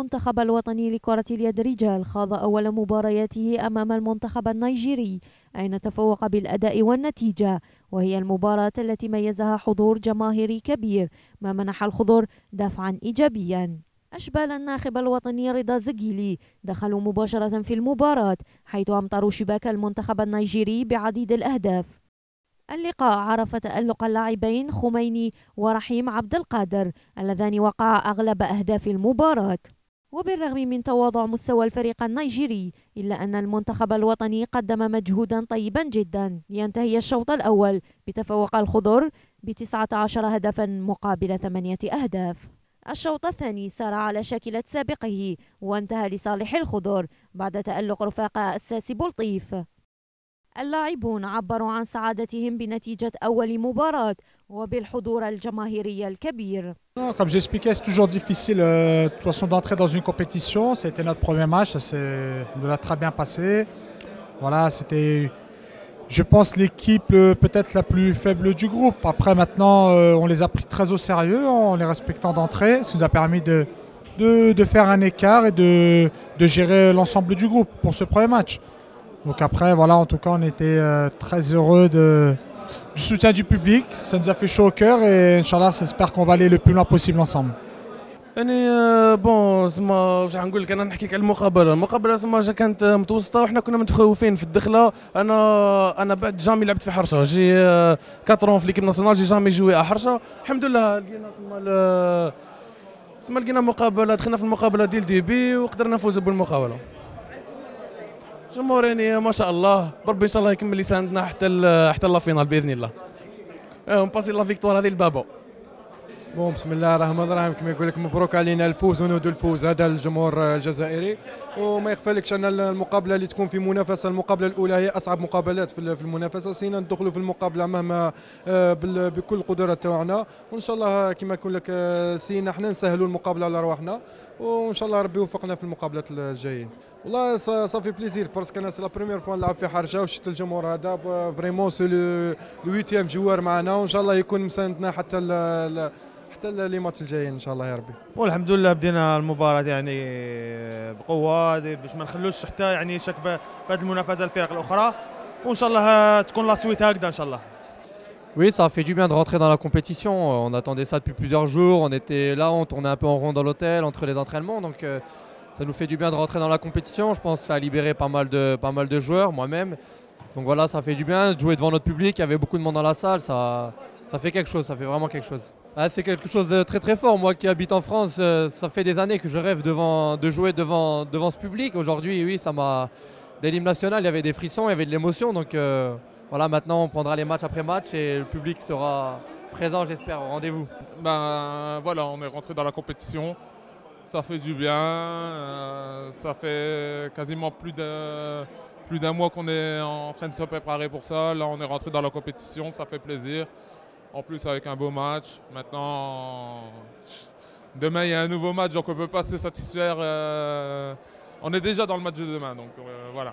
المنتخب الوطني لكرة اليد رجال خاض أول مبارياته أمام المنتخب النيجيري أين تفوق بالأداء والنتيجة وهي المباراة التي ميزها حضور جماهيري كبير ما منح الخضر دفعا إيجابيا أشبال الناخب الوطني رضا زجيلي دخلوا مباشرة في المباراة حيث أمطروا شباك المنتخب النيجيري بعديد الأهداف اللقاء عرف تألق اللاعبين خميني ورحيم عبد القادر اللذان وقع أغلب أهداف المباراة وبالرغم من تواضع مستوى الفريق النيجيري إلا أن المنتخب الوطني قدم مجهودا طيبا جدا لينتهي الشوط الأول بتفوق الخضر بتسعة عشر هدفا مقابل ثمانية أهداف الشوط الثاني سار على شاكلة سابقه وانتهى لصالح الخضر بعد تألق رفاق الساسي بلطيف اللاعبون عبروا عن سعادتهم بنتيجة أول مباراة وبالحضور الجماهيري الكبير. Comme j'expliquais, c'est toujours difficile euh, de façon d'entrer dans une compétition. C'était notre premier match, ça nous l'a très bien passé. Voilà, c'était, je pense, l'équipe euh, peut-être la plus faible du groupe. Après, maintenant, euh, on les a pris très au sérieux en les respectant d'entrée. Ça nous a permis de, de, de, faire un écart et de, de gérer l'ensemble du groupe pour ce premier match. Donc après, voilà, en tout cas, on était euh, très heureux de, du soutien du public. Ça nous a fait chaud au cœur et Inch'Allah, j'espère qu'on va aller le plus loin possible ensemble. يعني بون زعما واش غنقول لك انا نحكيك على المقابله المقابله زعما كانت متوسطه وحنا كنا متخوفين في الدخله انا انا بعد جامي لعبت في حرشه جي 4 في ليكيب ناسيونال جي جامي جوي على حرشه الحمد لله لقينا زعما زعما لقينا مقابله دخلنا في المقابله ديال ديبي وقدرنا نفوزوا بالمقابله يعني ما شاء الله بربي ان شاء الله يكمل يساندنا حتى حتى لا فينال باذن الله ونباسي آه، لا فيكتوار هذه لبابا بون بسم الله الرحمن الرحيم كما يقول لك مبروك علينا الفوز ونود الفوز هذا الجمهور الجزائري وما يخفلكش ان المقابله اللي تكون في منافسه المقابله الاولى هي اصعب مقابلات في المنافسه سينا ندخلوا في المقابله مهما آه، بكل القدرات تاعنا وان شاء الله كما يقول لك آه، سينا احنا نسهلوا المقابله على رواحنا وان شاء الله ربي يوفقنا في المقابلات الجايين والله سا في بليزير باسكو انا سي لا بريمير فوا نلعب في حرجه وشفت الجمهور هذا فريمون سي لو 8 جوار معنا وان شاء الله يكون مساندنا حتى ال ال حتى لي ماتش الجايين ان شاء الله يا ربي والحمد لله بدينا المباراه يعني بقوه باش ما نخلوش حتى يعني شك في هذه المنافسه الفرق الاخرى وان شاء الله تكون لا سويت هكذا ان شاء الله Oui, ça a fait du bien de rentrer dans la compétition. On attendait ça depuis plusieurs jours. On était là, on tournait un peu en rond dans l'hôtel entre les entraînements. Donc, euh, ça nous fait du bien de rentrer dans la compétition. Je pense que ça a libéré pas mal de, pas mal de joueurs, moi-même. Donc voilà, ça fait du bien de jouer devant notre public. Il y avait beaucoup de monde dans la salle. Ça, ça fait quelque chose, ça fait vraiment quelque chose. Ah, c'est quelque chose de très très fort. Moi qui habite en France, euh, ça fait des années que je rêve de jouer devant, devant ce public. Aujourd'hui, oui, ça m'a. Dès l'hymne national, il y avait des frissons, il y avait de l'émotion. Donc euh, voilà, maintenant on prendra les matchs après match et le public sera présent, j'espère, au rendez-vous. Ben voilà, on est rentré dans la compétition ça fait du bien. Euh, ça fait quasiment plus d'un plus mois qu'on est en train de se préparer pour ça. Là, on est rentré dans la compétition, ça fait plaisir. En plus, avec un beau match. Maintenant, demain, il y a un nouveau match, donc on ne peut pas se satisfaire. Euh, on est déjà dans le match de demain, donc euh, voilà.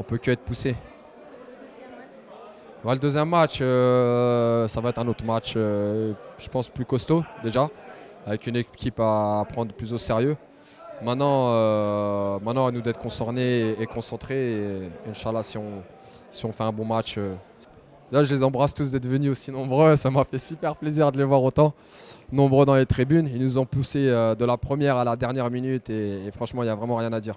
on peut que être poussé. Le deuxième match, euh, ça va être un autre match, euh, je pense, plus costaud déjà, avec une équipe à prendre plus au sérieux. Maintenant, euh, maintenant à nous d'être concernés et, concentrés. Et, Inch'Allah, si on, fait un bon match. là, je les embrasse tous d'être venus aussi nombreux. Ça m'a fait super plaisir de les voir autant nombreux dans les tribunes. Ils nous ont poussés de la première à la dernière minute et, et franchement, il n'y a vraiment rien à dire.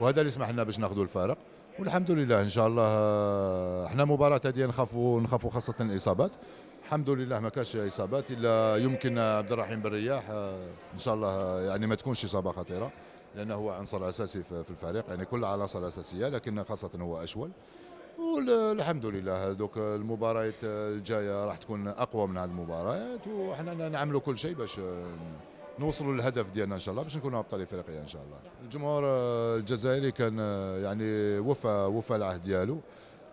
وهذا اللي سمح لنا باش ناخذوا الفارق والحمد لله ان شاء الله آه، احنا مباراه هذه نخافوا نخافوا خاصه الاصابات الحمد لله ما كانش اصابات الا يمكن عبد الرحيم بالرياح آه، ان شاء الله آه، يعني ما تكونش اصابه خطيره لانه هو عنصر اساسي في الفريق يعني كل العناصر الاساسيه لكن خاصه هو اشول والحمد لله دوك المباريات الجايه راح تكون اقوى من هذه المباريات وحنا نعملوا كل شيء باش نوصلوا للهدف ديالنا ان شاء الله باش نكونوا ابطال افريقيا ان شاء الله الجمهور آه، الجزائري كان آه، يعني وفى وفى العهد ديالو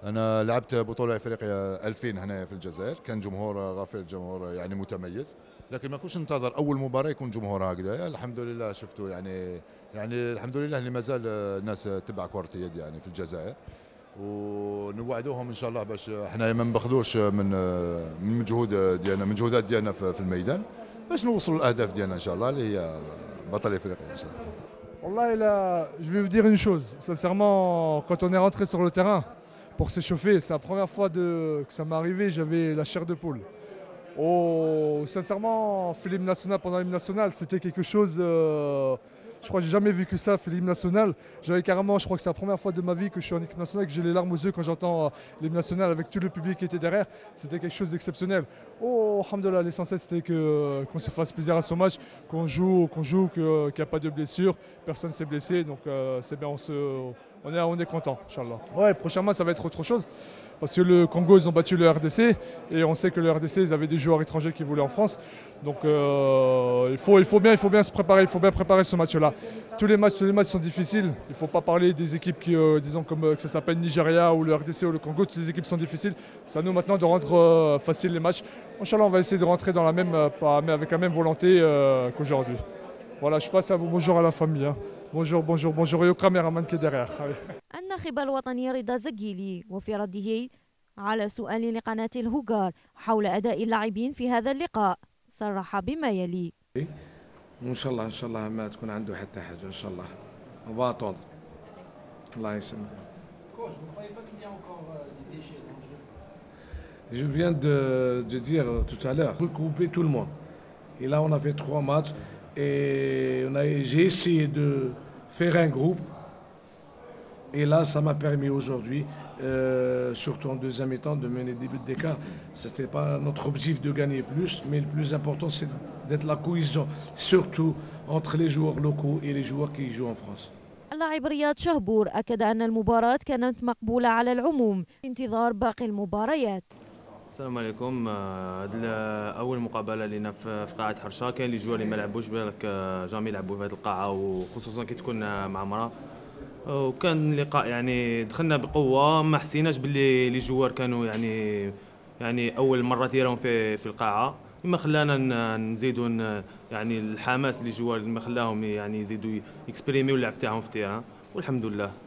انا لعبت بطوله افريقيا 2000 هنا في الجزائر كان جمهور آه، غفير جمهور يعني متميز لكن ما كنتش ننتظر اول مباراه يكون جمهور هكذا الحمد لله شفتوا يعني يعني الحمد لله اللي مازال الناس تبع كره اليد يعني في الجزائر ونوعدوهم ان شاء الله باش حنايا ما نبخذوش من من مجهود ديالنا مجهودات ديالنا في الميدان Euh, je vais vous dire une chose. Sincèrement, quand on est rentré sur le terrain pour s'échauffer, c'est la première fois que ça m'est arrivé, j'avais la chair de poule. Oh, sincèrement, Philippe National pendant l'hymne national, c'était quelque chose. Euh, je crois que j'ai jamais vu que ça, l'hymne national. J'avais carrément, je crois que c'est la première fois de ma vie que je suis en équipe nationale et que j'ai les larmes aux yeux quand j'entends euh, l'hymne national avec tout le public qui était derrière. C'était quelque chose d'exceptionnel. Oh, alhamdoulilah, l'essentiel c'était que, euh, qu'on se fasse plaisir à son match, qu'on joue, qu'on joue, euh, qu'il n'y a pas de blessure, personne s'est blessé. Donc c'est bien, on se on est, on est content, Inch'Allah. Ouais, prochainement, ça va être autre chose. Parce que le Congo, ils ont battu le RDC. Et on sait que le RDC, ils avaient des joueurs étrangers qui voulaient en France. Donc, euh, il, faut, il, faut bien, il faut bien se préparer. Il faut bien préparer ce match-là. Tous les matchs, les matchs sont difficiles. Il ne faut pas parler des équipes qui, euh, disons, comme euh, que ça s'appelle Nigeria ou le RDC ou le Congo. Toutes les équipes sont difficiles. C'est à nous maintenant de rendre facile les matchs. Inch'Allah, on va essayer de rentrer dans la même, avec la même volonté qu'aujourd'hui. Voilà, je passe un bonjour à la famille. Hein. بونجور بونجور بونجور يو كاميرامان كي ديغيغ الناخب الوطني رضا زكيلي وفي رده على سؤال لقناة الهوغار حول أداء اللاعبين في هذا اللقاء صرح بما يلي وإن شاء الله إن شاء الله ما تكون عنده حتى حاجة إن شاء الله فاتون الله يسلمك Je viens de, de dire tout à l'heure, regrouper tout le monde. Et là, on a fait trois matchs. Et j'ai essayé de faire un groupe. Et là, ça m'a permis aujourd'hui, euh, surtout en deuxième étant, de mener des buts d'écart. Ce n'était pas notre objectif de gagner plus, mais le plus important, c'est d'être la cohésion, surtout entre les joueurs locaux et les joueurs qui jouent en France. شهبور أكد أن المباراة كانت مقبولة على العموم انتظار باقي المباريات السلام عليكم آه، هذه اول مقابله لنا في قاعه حرشا كاين لي جوار اللي ما لعبوش بالك آه، جامي يلعبوا في هذه القاعه وخصوصا كي تكون مع مراه وكان لقاء يعني دخلنا بقوه ما حسيناش باللي لي جوار كانوا يعني يعني اول مره ديالهم في في القاعه ما خلانا نزيدوا يعني الحماس اللي جوار ما خلاهم يعني يزيدوا يكسبريميو اللعب تاعهم في التيران والحمد لله